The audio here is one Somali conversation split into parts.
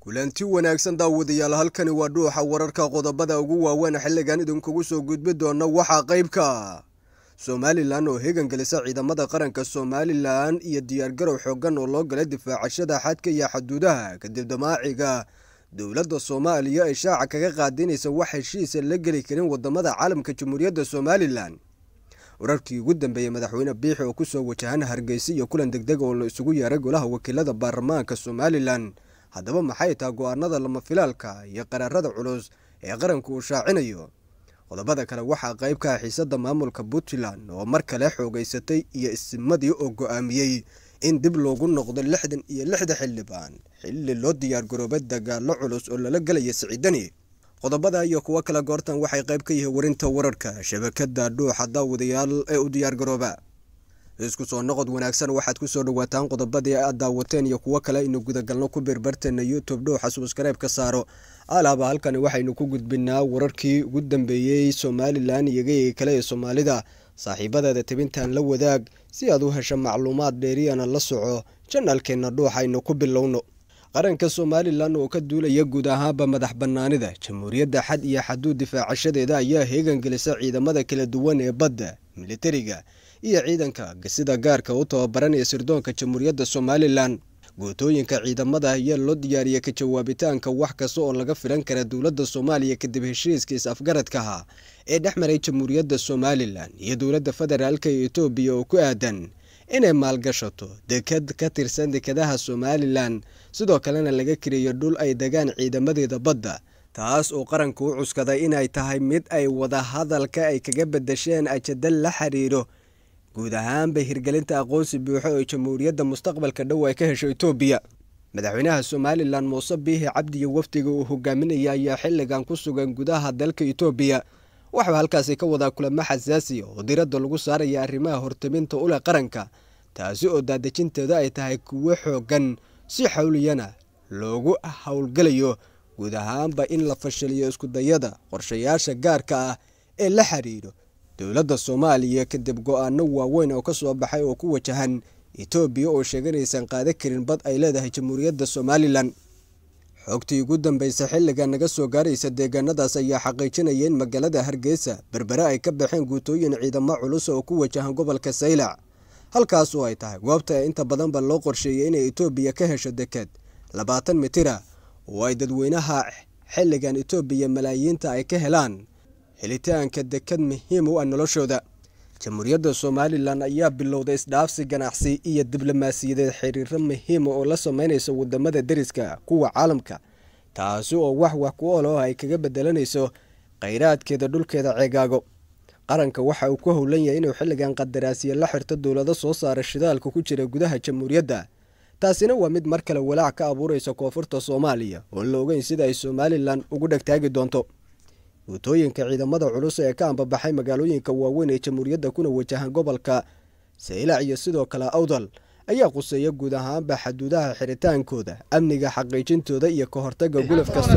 kulanti wanaagsan daawadayaal halkani waa dhuuxa wararka qodobada ugu waaweyn xilligan idinkugu soo gudbi doona waxaa qaybka somalilan oo gelisa ciidamada qaranka somalilan iyo diyaargarow xoogan oo loo galay difaacashada xadka iyo xaduudaha kadib damaaciga dowladda soomaaliya ay shaaca kaga qaadinaysa wax heshiisa la geli karin wadamada caalamka jamhuuriyadda somalilan wararkii ugu dambeeyey madaxweyne biixi oo kusoo wajahan hargeysa iyo kulan deg deg oo la isugu yeeray golaha wakiilada baarlamaanka somalilan haddaba maxay tahay go-aanada lama filaalka iyo qaraarada culus ee qaranku uu shaacinayo qodobada kale waxaa qayb qaybkaa ah xiisadda maamulka puntland oo mar kale xoogaysatay iyo isimadii oo go-aamiyey in dib loogu noqdo lixdan iyo lixda xildhibaan xilli loo diyaargaroobay dagaalo culus oo lala gelaya siciidani qodobada iyo kuwo kale goortan waxay qayb ka yihiin warinta wararka shabakada dhuuxa daawadayaal ee u diyaargarooba isku soo noqod wanaagsan waxaad kusoo dhawaataan qodobadii aad daawateen iyo kuwo kale inu gudagalno ku berbarteena youtube dhowxa subskareeb ka saaro alaaba halkani waxaynu ku gudbinaa wararkii ugu dambeeyey somalilan iyo kale ee soomaalida saaxiibadeeda tibintan la wadaag si aad u hesho macluumaad dheeriyana la soco janaalkeenna dhuuxaynu ku bilowno qaranka somalilan oo ka duulaya guud ahaanba madax bannaanida jamhuuriyadda xad iyo xaduu difaacashadeeda ayaa heegan gelisa ciidamada kala duwan ee badda militariga iyo ciidanka sida gaarka u tababaranaya sirdoonka jamhuuriyadda somalilan gootooyinka ciidamada ayaa loo diyaariyey ka jawaabitaanka wax kasta oo laga filan kara dowladda soomaaliya kadib heshiiska is-afgaradkaha ee dhex maray jamhuuriyadda somalilan iyo dowladda federaalk ee etoobiya oo ku aadan inay maalgashato dekad ka tirsan dekadaha somalilan sidoo kalena laga kiriyo dhul ay degaan ciidamadeeda badda taas oo qaranka u cuskaday inay tahay mid ay wadahadalka ay kaga bedesheen ajado la xiriiro guud ahaanba hirgelinta aqoonsi buuxo ee jamhuuriyadda mustaqbalka dhow ay ka hesho etoobiya madaxweynaha somalilan muuse biihi cabdi iyo wafdiga uu hogaaminaya ayaa xilligan ku sugan gudaha dalka etoobiya waxuu halkaasi ka wadaa kulamo xasaasi oo diradda lagu saaraya arrimaha horteminta ule qaranka taasi oo daadejinteeda ay tahay kuwo xooggan si xawliyana loogu howlgelayo guud ahaanba in la fashiliyo iskudayada qorshayaasha gaarka ah ee la xidhiidho dowladda soomaaliya kadib go-aano waaweyn oo ka soo baxay oo ku wajahan itoobiya oo sheeganaysan inaysan qaadan karin bad ay leedahay jamhuuriyadda somalilan xogtii ugu dambeysa xilligan naga soo gaaraysa deegaanadaas ayaa xaqiijinaya in magaalada hargeysa berbere ay ka baxeen guutooyin ciidamo culus oo ku wajahan gobolka saylac halkaas oo ay tahay goobta ee inta badanba loo qorsheeyay inay itoobiya ka hesho deked labaatan mitira oo ay dadweynaha xilligan itoobiya malaayiinta ay ka helaan helitaanka dekad muhiim u ah noloshooda jamhuuriyadda somalilan ayaa bilowday isdhaafsi ganacsi iyo diblomaasiyadeed xiriiro muhiima oo la sameynayso wadamada deriska kuwa caalamka taasi oo wax wax ku oloh ay kaga bedelanayso kheyraadkeeda dhulkeeda ceegaago qaranka waxa uu ku howlan yahay inuu xilligan qadaraasiya la xirto dowlado soo saara shidaalka ku jira gudaha jamhuuriyadda taasina waa mid mar kale walaac ka abuuraysa koonfurta soomaaliya oo la ogeyn sida ay somalilan ugu dhegtaagi doonto wutooyinka ciidamada culus ee ka ambabaxay magaalooyinka waaweyn ee jamhuuriyadda kuna wajahan gobolka saylac iyo sidoo kale awdal ayaa quseeya guud ahaanba xaduudaha xiritaankooda amniga xaqiijintooda iyo ka hortaga gulaf kasta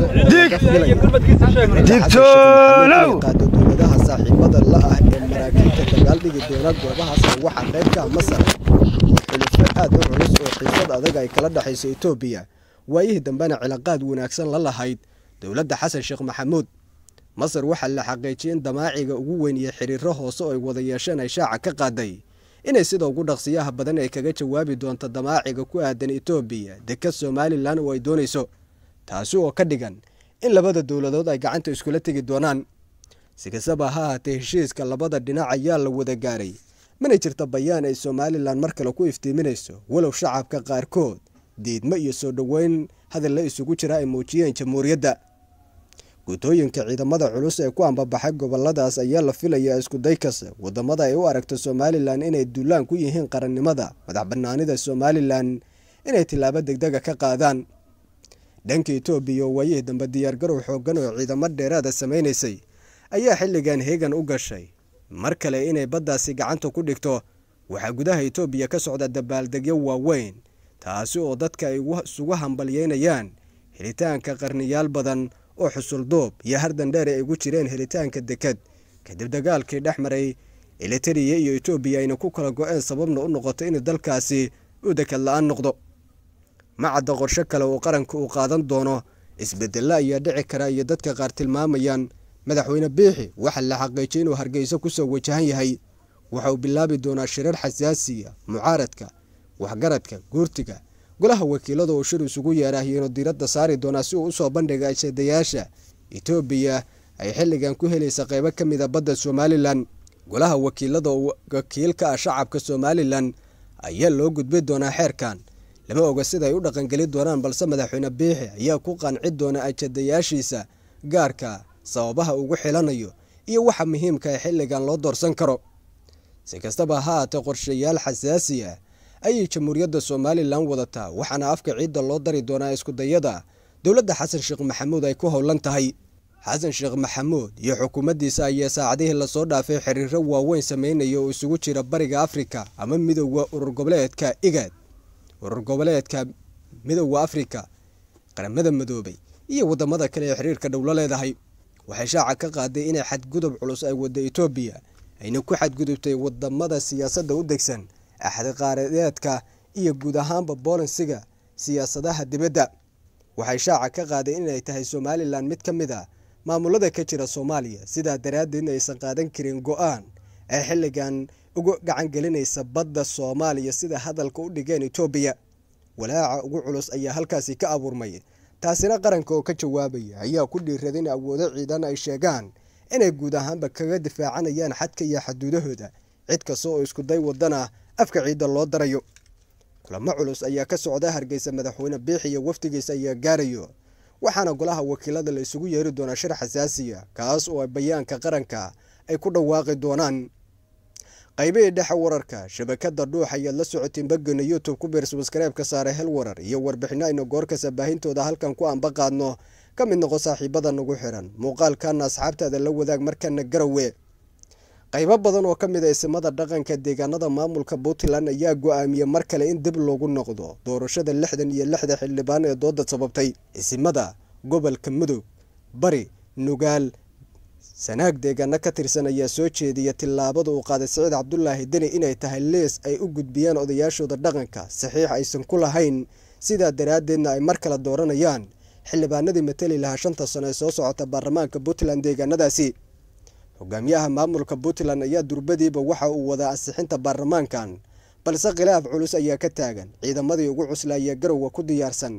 qaado dowladaha saaxiibada la ah ee maraakiibta dagaal dhigi doona goobahaas ugu xaqeybka masar xulufo aad u culus oo xiisad adag ay kala dhexayso etoobiya waayihii dambena cilaaqaad wanaagsan la lahayd dowladda xasan sheekh maxamuud masar waxaa la xaqiijiyay in damaaciga ugu weyn iyo xiriiro hoose oo ay wada yeesheen ay shaaca ka qaaday inay sida ugu dhaqsiyaha badan ay kaga jawaabi doonto damaaciga ku aadan etoobiya deka somalilan oo ay doonayso taasi oo ka dhigan in labada dowladood ay gacanta iskula tegi doonaan si kastaba ha ahaatee heshiiska labada dhinac ayaa la wada gaaray mana jirta bayaan ay somalilan mar kale ku iftiiminayso walow shacabka qaarkood diidmo iyo soo dhoweyn hadalla isugu jira ay muujiyeen jamhuuriyadda gutooyinka ciidamada culus ee ku ambabaxay gobolladaas ayaa la filayaa iskuday kasta wadamada ay u aragto somalilan inay duulaan ku yihiin qarannimada madax banaanida somalilan inay tilaabo degdega ka qaadaan dhanka etoobiya oo waayihii dambe diyaargarow xooggan oo ciidamo dheeraada ah samaynaysay ayaa xilligan heegan u gashay mar kale inay baddaasi gacanta ku dhigto waxaa gudaha etoobiya ka socda dabaaldegyo waaweyn taasi oo dadka ay isugu hambalyeynayaan helitaanka qarniyaal badan oo xusulduub iyo hardandheer ay ugu jireen helitaanka deked kadib dagaalkii dhex maray elitariya iyo etoobiya ayna ku kala go-een sababna u noqotay in dalkaasi uu deked la-aan noqdo ma cadda qorshe kale uu qaranka uu qaadan doono isbedelo ayaa dhici kara iyo dadka qaar tilmaamayaan madaxweyne biixi waxa la xaqiijiyay inuu hargeyso kusoo wajahan yahay waxa uu bilaabi doonaa shirar xasaasiya mucaaradka waxgaradka guurtiga golaha wakiilada oo shir isugu yeera ayuunu diiradda saari doonaa si uu usoo bandhiga ajeedayaasha etoobiya ay xilligan ku helaysa qaybo ka mida badda somalilan golaha wakiilada oo wakiil ka ah shacabka somalilan ayaa loo gudbi doonaa xeerkan lama oga sida ay u dhaqangeli doonaan balse madaxweyne biixi ayaa ku qanci doona ajeedayaashiisa gaarka sababaha ugu xilanayo iyo waxa muhiimka ah ee xilligan loo doorsan karo si kastaba ha ahaatee qorshayaal xasaasi ah ayay jamhuuriyadda soomaalilan wadataa waxaana afka ciidda loo dari doonaa iskudayada dowladda xasan sheekh maxamuud ay ku howlan tahay xasan sheekh maxamuud iyo xukuumaddiisa ayaa saacadihii lasoo dhaafay xiriiro waaweyn samaynaya oo isugu jira bariga afrika ama midooda urur goboleedka igaad urur goboleedka midooda afrika qaramada madoobay iyo wadamada kale ee xiriirka dhowlo leedahay waxay shaaca ka qaaday inay xadgudub culus ay wadda etoobiya ayna ku xadgudubtay wadamada siyaasadda u degsan axdi qaareedeedka iyo guud ahaanba boolinsiga siyaasadaha dibadda waxay shaaca ka qaaday inay tahay somalilan mid ka mid a ah maamulada ka jira soomaaliya sidaa daraaddeedna aysan qaadan karin go-aan ee xilligan uga gacangelinaysa badda soomaaliya sida hadalka u dhigeen etoobiya walaaca ugu culus ayaa halkaasi ka abuurmay taasina qaranka oo ka jawaabaya ayaa ku dhiirada in awoodo ciidan ay sheegaan inay guud ahaanba kaga difaacanayaan xadka iyo xaduudahooda cid kasta oo iskuday wadan ah afka ciidda loo darayo kulamo culus ayaa ka socda hargeysa madaxweyne biixiyo wafdigiisa ayaa gaarayo waxaana golaha wakiilada la isugu yeeri doonaa shir xasaasiya kaas oo ay bayaanka qaranka ay ku dhawaaqi doonaan qaybihii dhexe wararka shabakada dhuux ayaad la socoteen bagana youtube ku biir subskareebka saare hel warar iyo warbixino aynu goorkasa baahintooda halkan ku aanbaqaadno ka mid noqo saaxiibada nagu xiran muuqaalkaana asxaabtaada la wadaag markana garowe qaybo badan oo ka mid a ah isimada dhaqanka deegaanada maamulka puntland ayaa go-aamiye mar kale in dib loogu noqdo doorashada lixdan iyo lixda xildhibaan ee dooda sababtay isimada gobolka mudug bari nugaal sanaag deegaano ka tirsan ayaa soo jeediya tilaabada uu qaaday saciid cabdulaahi deni inay tahay lees ay u gudbiyaan odayaashooda dhaqanka saxiix aysan ku lahayn sidaa daraaddeedna ay mar kale dooranayaan xildhibaanadii mateli lahaa shanta sano ee soo socota baarlamaanka puntland deegaanadaasi hogaamiyaha maamulka puntland ayaa durbadiiba waxa uu wadaa ansixinta baarlamaankan balse khilaaf culus ayaa ka taagan ciidamadii ugu cuslaaya garowga ku diyaarsan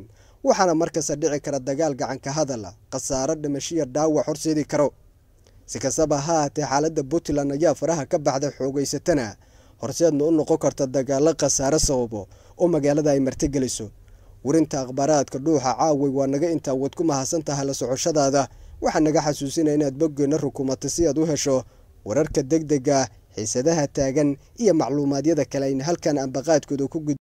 waxaana markasta dhici kara dagaal gacanka hadala khasaaro dhimashiya dhaawac horseedi karo si kastaba ha haatee xaaladda puntland ayaa faraha ka baxday xoogaysatana horseedna u noqon karta dagaalo khasaaro sababo oo magaalada ay martigeliso warinta akhbaaraadka dhuuxa caaway waa naga intaa wad ku mahadsan tahay la socoshadaada waxaan naga xasuusinaa inaad boggeenna rukumatay si aad u hesho wararka deg dega xiisadaha taagan iyo macluumaadyada kale ayna halkan aan ku gud